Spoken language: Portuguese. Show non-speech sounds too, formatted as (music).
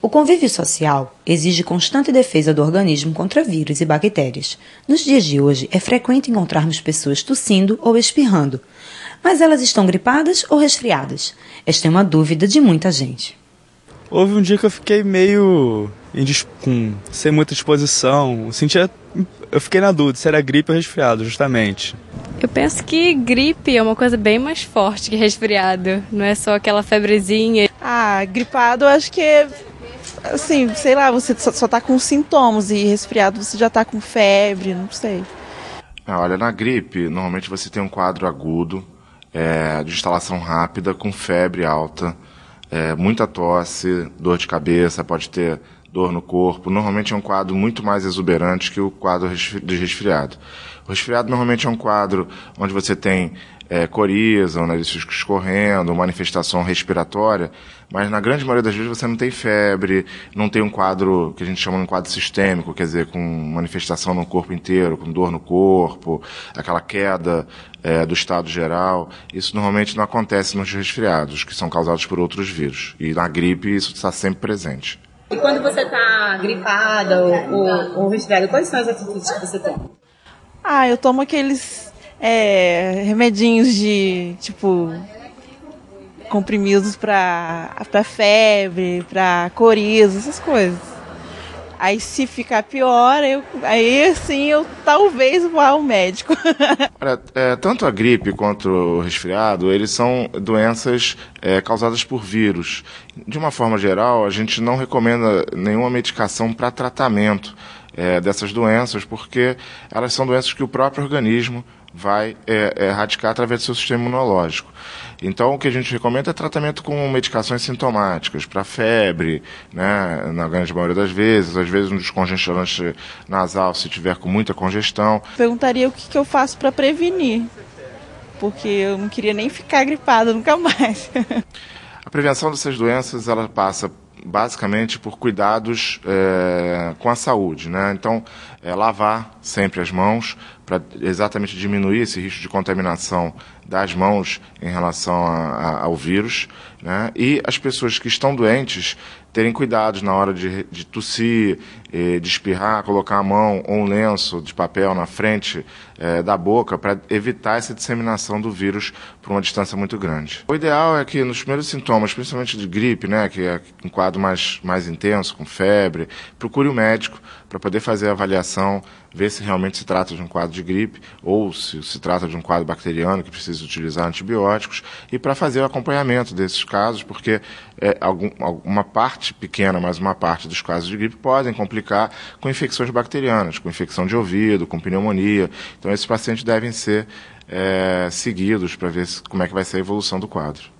O convívio social exige constante defesa do organismo contra vírus e bactérias. Nos dias de hoje, é frequente encontrarmos pessoas tossindo ou espirrando. Mas elas estão gripadas ou resfriadas? Esta é uma dúvida de muita gente. Houve um dia que eu fiquei meio com, sem muita disposição. Eu sentia. Eu fiquei na dúvida se era gripe ou resfriado, justamente. Eu penso que gripe é uma coisa bem mais forte que resfriado. Não é só aquela febrezinha. Ah, gripado eu acho que assim, sei lá, você só, só tá com sintomas e resfriado você já tá com febre, não sei. Ah, olha, na gripe, normalmente você tem um quadro agudo, é, de instalação rápida, com febre alta, é, muita tosse, dor de cabeça, pode ter dor no corpo. Normalmente é um quadro muito mais exuberante que o quadro de resfriado. O resfriado normalmente é um quadro onde você tem é, coriza, o nariz escorrendo, manifestação respiratória, mas na grande maioria das vezes você não tem febre, não tem um quadro que a gente chama de um quadro sistêmico, quer dizer, com manifestação no corpo inteiro, com dor no corpo, aquela queda é, do estado geral. Isso normalmente não acontece nos resfriados, que são causados por outros vírus. E na gripe isso está sempre presente. E quando você está gripada ou, ou, ou resfriada, quais são as atitudes que você toma? Ah, eu tomo aqueles é, remedinhos de, tipo, comprimidos para para febre, para coriza, essas coisas. Aí se ficar pior, eu, aí sim eu talvez vá ao médico. (laughs) Olha, é, tanto a gripe quanto o resfriado, eles são doenças é, causadas por vírus. De uma forma geral, a gente não recomenda nenhuma medicação para tratamento. É, dessas doenças, porque elas são doenças que o próprio organismo vai é, é, erradicar através do seu sistema imunológico. Então, o que a gente recomenda é tratamento com medicações sintomáticas, para febre, né, na grande maioria das vezes, às vezes um descongestionante nasal, se tiver com muita congestão. Perguntaria o que, que eu faço para prevenir, porque eu não queria nem ficar gripada nunca mais. (laughs) a prevenção dessas doenças, ela passa basicamente por cuidados é, com a saúde. Né? Então, é, lavar sempre as mãos para exatamente diminuir esse risco de contaminação das mãos em relação a, a, ao vírus, né? e as pessoas que estão doentes terem cuidados na hora de, de tossir, eh, de espirrar, colocar a mão ou um lenço de papel na frente eh, da boca para evitar essa disseminação do vírus por uma distância muito grande. O ideal é que nos primeiros sintomas, principalmente de gripe, né, que é um quadro mais, mais intenso, com febre, procure o um médico para poder fazer a avaliação ver se realmente se trata de um quadro de gripe ou se se trata de um quadro bacteriano que precisa utilizar antibióticos e para fazer o acompanhamento desses casos, porque é, algum, uma parte pequena, mas uma parte dos casos de gripe podem complicar com infecções bacterianas, com infecção de ouvido, com pneumonia. Então, esses pacientes devem ser é, seguidos para ver se, como é que vai ser a evolução do quadro.